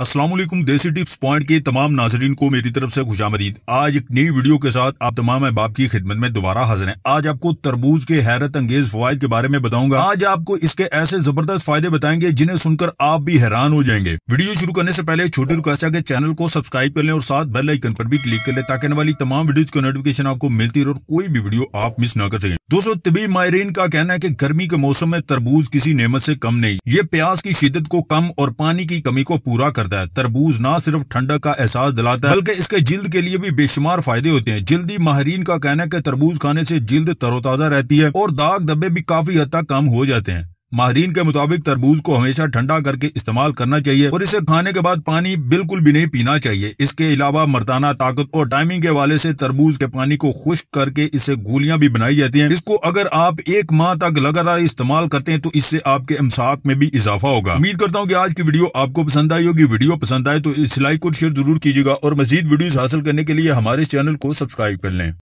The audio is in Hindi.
असलम देसी टिप्स पॉइंट के तमाम नाजरीन को मेरी तरफ से मदीद आज एक नई वीडियो के साथ आप तमाम अहबाब की खिदमत में दोबारा हाजिर हैं आज आपको तरबूज के हैरत अंगेज फवायद के बारे में बताऊंगा आज आपको इसके ऐसे जबरदस्त फायदे बताएंगे जिन्हें सुनकर आप भी हैरान हो जाएंगे वीडियो शुरू करने से पहले छोटे रुकाशा के चैनल को सब्सक्राइब कर लें और साथ बेल आइकन पर भी क्लिक कर लें ताकि वाली तमाम वीडियोज का नोटिफिकेशन आपको मिलती रहे और कोई भी वीडियो आप मिस न कर सकें दोस्तों तबी माहरीन का कहना है की गर्मी के मौसम में तरबूज किसी नियमत से कम नहीं ये प्याज की शिदत को कम और पानी की कमी को पूरा कर करता है तरबूज ना सिर्फ ठंडक का एहसास दिलाता है बल्कि इसके जिल्द के लिए भी बेशुमार फायदे होते हैं जल्दी माहरीन का कहना है कि तरबूज खाने से जिल्द तरोताजा रहती है और दाग धब्बे भी काफी हद तक कम हो जाते हैं माहरीन के मुताबिक तरबूज को हमेशा ठंडा करके इस्तेमाल करना चाहिए और इसे खाने के बाद पानी बिल्कुल भी नहीं पीना चाहिए इसके अलावा मर्दाना ताकत और टाइमिंग के वाले से तरबूज के पानी को खुश्क करके इसे गोलियां भी बनाई जाती हैं इसको अगर आप एक माह तक लगातार इस्तेमाल करते हैं तो इससे आपके इमसाक में भी इजाफा होगा उम्मीद करता हूँ की आज की वीडियो आपको पसंद आई होगी वीडियो पसंद आए तो इस लाइक और शेयर जरूर कीजिएगा और मजीद वीडियो हासिल करने के लिए हमारे चैनल को सब्सक्राइब कर लें